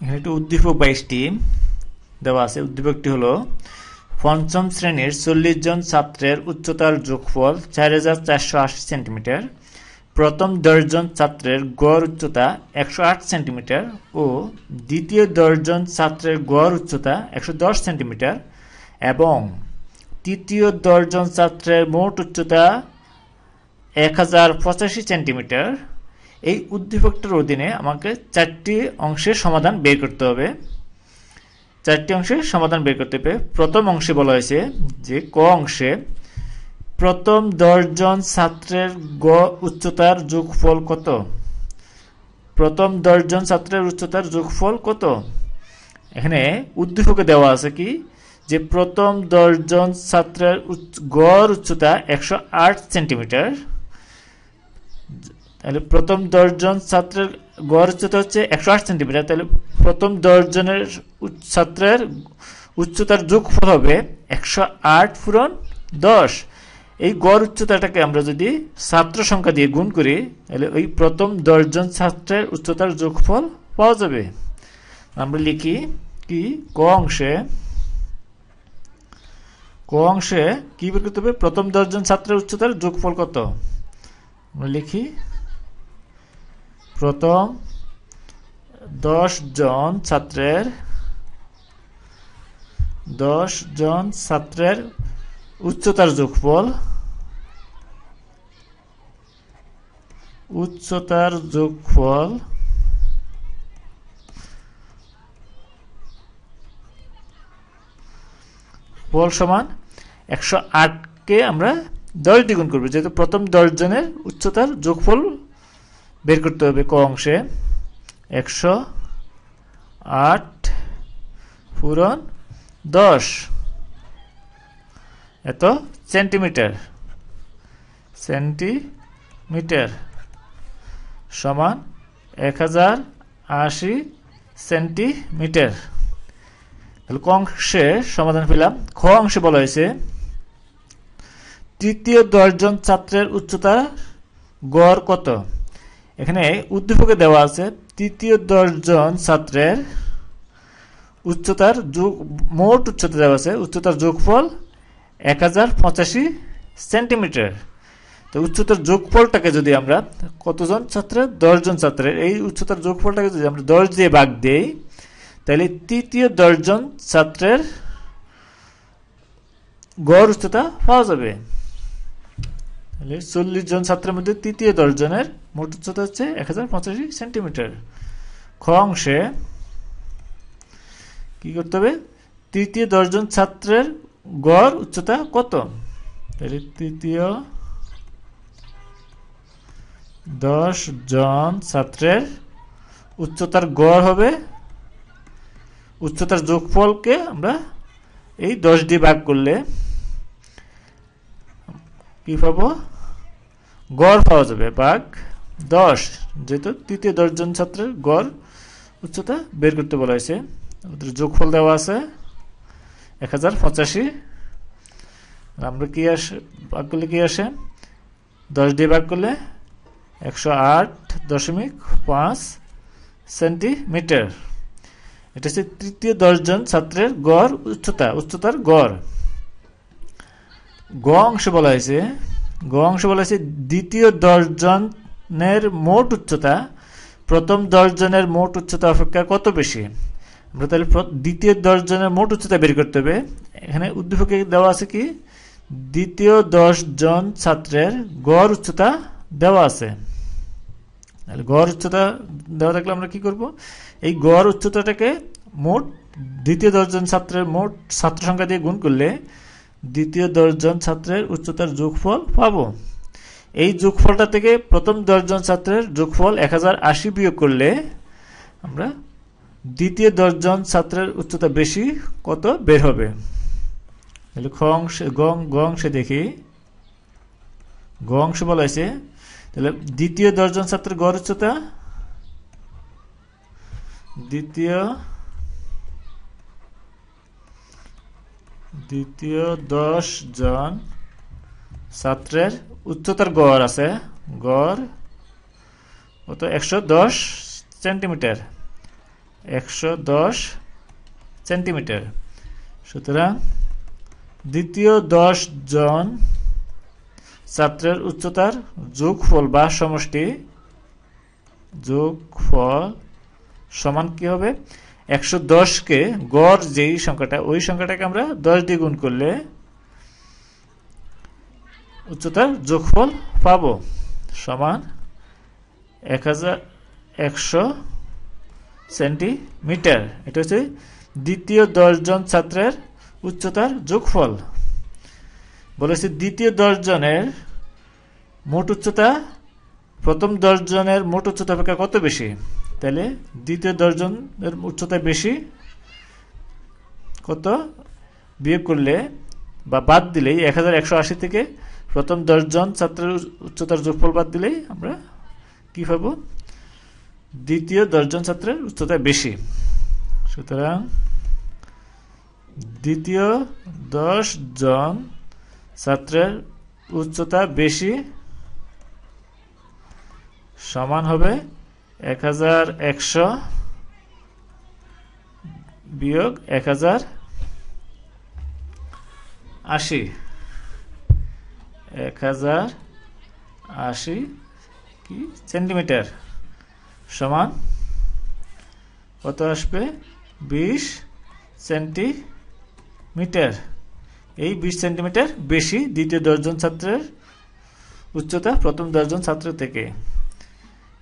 এখানে একটি উদ্দীপক বাইশটি দেওয়া আছে উদ্দীপকটি হলো পঞ্চম শ্রেণীর চল্লিশ জন ছাত্রের উচ্চতার যোগফল চার হাজার চারশো আশি সেন্টিমিটার প্রথম দশজন ছাত্রের গড় উচ্চতা একশো আট সেন্টিমিটার ও দ্বিতীয় দশজন ছাত্রের গড় উচ্চতা একশো দশ সেন্টিমিটার এবং তৃতীয় দশজন ছাত্রের মোট উচ্চতা এক হাজার পঁচাশি সেন্টিমিটার এই উদ্দীপকটার অধীনে আমাকে চারটি অংশের সমাধান বের করতে হবে চারটি অংশের সমাধান বের করতে হবে প্রথম অংশে বলা হয়েছে যে ক অংশে প্রথম দশজন ছাত্রের গ উচ্চতার যোগফল কত প্রথম দশজন ছাত্রের উচ্চতার যোগফল কত এখানে উদ্দীপকে দেওয়া আছে কি যে প্রথম দশজন ছাত্রের গড় উচ্চতা একশো আট সেন্টিমিটার তাহলে প্রথম দশজন ছাত্রের গড় উচ্চতা হচ্ছে একশো আট সেন্টিমিটার তাহলে প্রথম দশজনের ছাত্রের উচ্চতার যোগফল হবে একশো আট পূরণ দশ এই গড় উচ্চতাটাকে আমরা যদি ছাত্র সংখ্যা দিয়ে গুণ করি তাহলে ওই প্রথম দশজন ছাত্রের উচ্চতার যোগফল পাওয়া যাবে আমরা লিখি কি ক অংশে ক অংশে কী বের করতে হবে প্রথম দশজন ছাত্রের উচ্চতার যোগফল কত আমরা লিখি প্রথম দশ জন ছাত্রের দশ জন ছাত্রের উচ্চতার যোগফল উচ্চতার যোগফল ফল সমান একশো আটকে আমরা দশ দ্বিগুণ করবো যেহেতু প্রথম দশ জনের উচ্চতার যোগফল বের করতে হবে ক অংশে একশো আট পূরণ দশ এত সেন্টিমিটার সেন্টিমিটার সমান এক হাজার আশি সেন্টিমিটার তাহলে ক অংশে সমাধান পেলাম খ অংশে বলা হয়েছে তৃতীয় দশজন ছাত্রের উচ্চতা গড় কত এখানে উদ্দীপকে দেওয়া আছে তৃতীয় দশজন ছাত্রের উচ্চতার যোগ মোট উচ্চতা দেওয়া আছে উচ্চতার যোগফল এক হাজার পঁচাশি সেন্টিমিটার তো উচ্চতার যোগফলটাকে যদি আমরা কতজন ছাত্রের দশজন ছাত্রের এই উচ্চতার যোগফলটাকে যদি আমরা দশ দিয়ে ভাগ দিই তাহলে তৃতীয় দশজন ছাত্রের গড় উচ্চতা পাওয়া যাবে তাহলে চল্লিশ জন ছাত্রের মধ্যে তৃতীয় দশজনের মোট উচ্চতা হচ্ছে এক সেন্টিমিটার খ অংশে কি করতে হবে তৃতীয় দশজন ছাত্রের গড় উচ্চতা কত তাহলে তৃতীয় দশ জন ছাত্রের উচ্চতার গড় হবে উচ্চতার যোগফলকে আমরা এই দশ দিয়ে ভাগ করলে কি পাবো গড় পাওয়া যাবে বাঘ দশ যেহেতু তৃতীয় দশজন ছাত্রের গড় উচ্চতা বের করতে বলা হয়েছে ওদের যোগফল দেওয়া আছে এক হাজার পঁচাশি আমরা কী আসে ভাগ করলে কী আসে দশ দিয়ে ভাগ করলে একশো আট দশমিক পাঁচ সেন্টিমিটার এটা হচ্ছে তৃতীয় দশজন ছাত্রের গড় উচ্চতা উচ্চতার গড় গ অংশ বলা হয়েছে গ অংশ বলা হয়েছে দ্বিতীয় দশজনের মোট উচ্চতা প্রথম দশজনের মোট উচ্চতা অপেক্ষা কত বেশি আমরা তাহলে দ্বিতীয় দশজনের মোট উচ্চতা বের করতে হবে এখানে উদ্দীপকে দেওয়া আছে কি দ্বিতীয় দশজন ছাত্রের গড় উচ্চতা দেওয়া আছে তাহলে গড় উচ্চতা দেওয়া থাকলে আমরা কি করব এই গড় উচ্চতাটাকে মোট দ্বিতীয় দশজন ছাত্রের মোট ছাত্র সংখ্যা দিয়ে গুণ করলে দ্বিতীয় দশজন ছাত্রের উচ্চতার যোগফল পাব এই যোগফলটা থেকে প্রথম দশজন ছাত্রের যোগফল এক বিয়োগ করলে আমরা দ্বিতীয় দশজন ছাত্রের উচ্চতা বেশি কত বের হবে তাহলে খংসে গং গংসে দেখি গংস বলা হয়েছে তাহলে দ্বিতীয় দশজন ছাত্রের গড় উচ্চতা দ্বিতীয় দ্বিতীয় দশ জন ছাত্রের উচ্চতার গড় আছে গড় কত একশো দশ সেন্টিমিটার একশো দশ সেন্টিমিটার সুতরাং দ্বিতীয় দশ জন ছাত্রের উচ্চতার যোগফল বা সমষ্টি যোগফল সমান কি হবে একশো দশকে গড় যেই সংখ্যাটা ওই সংখ্যাটাকে আমরা দশ দিয়ে গুণ করলে উচ্চতার যোগফল পাব সমান এক হাজার একশো সেন্টিমিটার এটা হচ্ছে দ্বিতীয় দশজন ছাত্রের উচ্চতার যোগফল বলেছে দ্বিতীয় দশজনের মোট উচ্চতা প্রথম দশজনের মোট উচ্চতা অপেক্ষা কত বেশি তাহলে দ্বিতীয় দশজনের উচ্চতা বেশি কত বিয়োগ করলে বা বাদ দিলেই এক থেকে প্রথম দশজন ছাত্রের উচ্চতার যোগফল বাদ দিলেই আমরা কি পাবো দ্বিতীয় দশজন ছাত্রের উচ্চতা বেশি সুতরাং দ্বিতীয় দশ জন ছাত্রের উচ্চতা বেশি সমান হবে এক হাজার একশো বিয়োগ এক হাজার আশি এক হাজার আশি কি সেন্টিমিটার সমান কত আসবে বিশ সেন্টিমিটার এই বিশ সেন্টিমিটার বেশি দ্বিতীয় দশজন ছাত্রের উচ্চতা প্রথম দশজন ছাত্র থেকে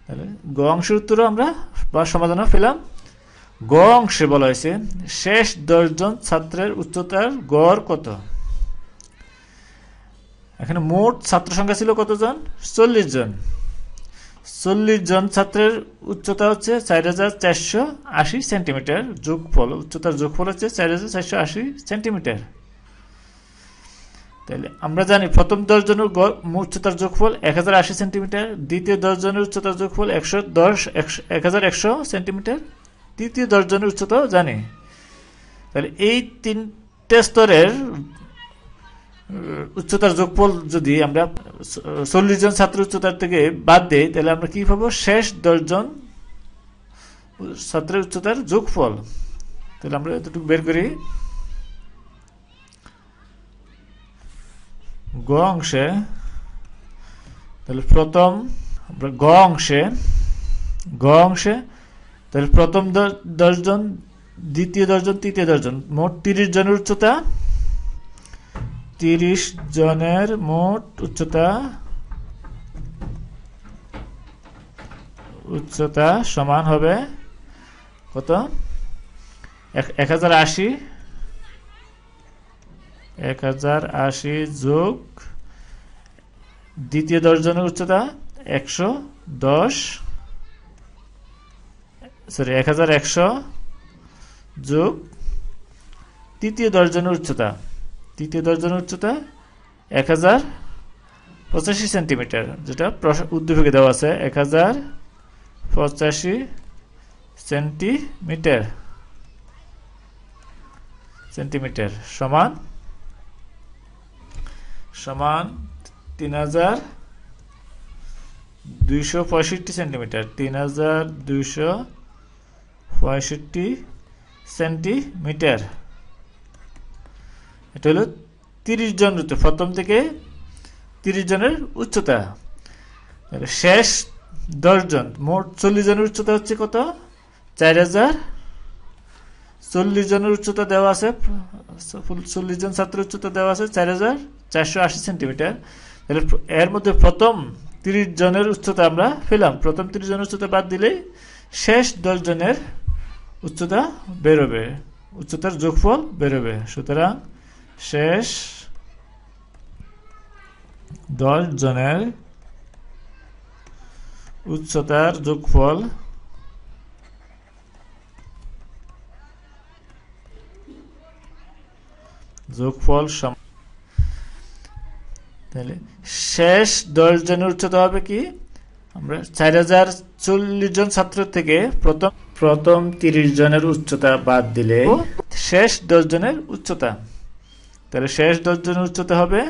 তাহলে গ অংশের উত্তরও আমরা বা সমাধানও পেলাম গ অংশে বলা হয়েছে শেষ দশজন ছাত্রের উচ্চতার গড় কত এখানে মোট ছাত্র সংখ্যা ছিল কতজন চল্লিশ জন চল্লিশ জন ছাত্রের উচ্চতা হচ্ছে চার হাজার চারশো আশি সেন্টিমিটার যোগফল উচ্চতার যোগফল হচ্ছে চার হাজার চারশো আশি সেন্টিমিটার তাহলে আমরা জানি প্রথম জনের উচ্চতার যোগফল এক হাজার আশি সেন্টিমিটার দ্বিতীয় জনের উচ্চতার যোগফল একশো দশ এক হাজার একশো সেন্টিমিটার তৃতীয় জনের উচ্চতা জানি তাহলে এই তিনটে স্তরের উচ্চতার যোগফল যদি আমরা চল্লিশ জন ছাত্র উচ্চতার থেকে বাদ দিই তাহলে আমরা কি পাবো শেষ দশজন ছাত্রের উচ্চতার যোগফল তাহলে আমরা এতটুকু বের করি গ অংশে তাহলে প্রথম আমরা গ অংশে গ অংশে তাহলে প্রথম দশজন দ্বিতীয় দশজন তৃতীয় দশজন মোট তিরিশ জনের উচ্চতা তিরিশ জনের মোট উচ্চতা উচ্চতা সমান হবে কত এক হাজার আশি এক হাজার আশি যোগ দ্বিতীয় দশজনের উচ্চতা একশো দশ সরি এক হাজার একশো যোগ তৃতীয় দশজনের উচ্চতা তৃতীয় দশজনের উচ্চতা এক হাজার পঁচাশি সেন্টিমিটার যেটা উদ্যোগে দেওয়া আছে এক হাজার পঁচাশি সেন্টিমিটার সেন্টিমিটার সমান সমান তিন হাজার দুইশো পঁয়ষট্টি সেন্টিমিটার তিন হাজার দুইশো পঁয়ষট্টি সেন্টিমিটার এটা হলো তিরিশ জন ঋতু প্রথম থেকে তিরিশ জনের উচ্চতা শেষ দশজন মোট চল্লিশ জনের উচ্চতা হচ্ছে কত চার হাজার চল্লিশ জনের উচ্চতা দেওয়া আছে চল্লিশ জন ছাত্রের উচ্চতা দেওয়া আছে চার হাজার চারশো আশি সেন্টিমিটার তাহলে এর মধ্যে প্রথম তিরিশ জনের উচ্চতা আমরা পেলাম প্রথম তিরিশ জনের উচ্চতা বাদ দিলেই শেষ দশ জনের উচ্চতা বেরোবে উচ্চতার যোগফল বেরোবে সুতরাং শেষ দশ জনের উচ্চতার যোগফল যোগফল সম তাহলে শেষ দশ জনের উচ্চতা হবে কি আমরা চার হাজার চল্লিশ জন ছাত্র থেকে প্রথম প্রথম তিরিশ জনের উচ্চতা বাদ দিলে শেষ দশ জনের উচ্চতা তাহলে শেষ দশ জনের উচ্চতা হবে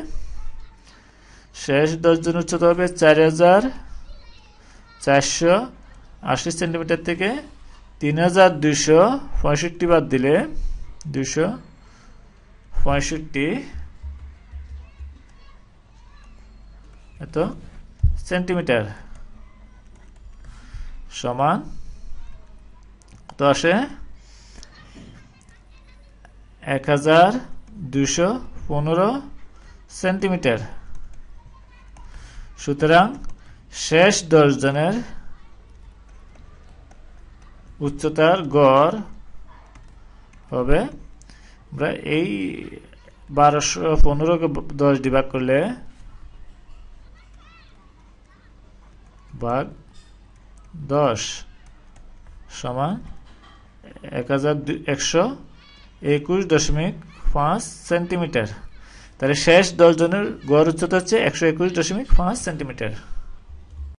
শেষ দশ জন উচ্চতা হবে চার হাজার চারশো আশি সেন্টিমিটার থেকে তিন হাজার দুশো পঁয়ষট্টি বাদ দিলে দুশো পঁয়ষট্টি এত সেন্টিমিটার সমান কত আসে এক হাজার দুশো পনেরো সেন্টিমিটার সুতরাং শেষ দশজনের উচ্চতার গড় হবে আমরা এই বারোশো পনেরোকে দশ ডিভাগ করলে বার দশ সমান এক হাজার একশো একুশ দশমিক পাঁচ সেন্টিমিটার তাহলে শেষ দশজনের গড় উচ্চতা হচ্ছে একশো একুশ দশমিক পাঁচ সেন্টিমিটার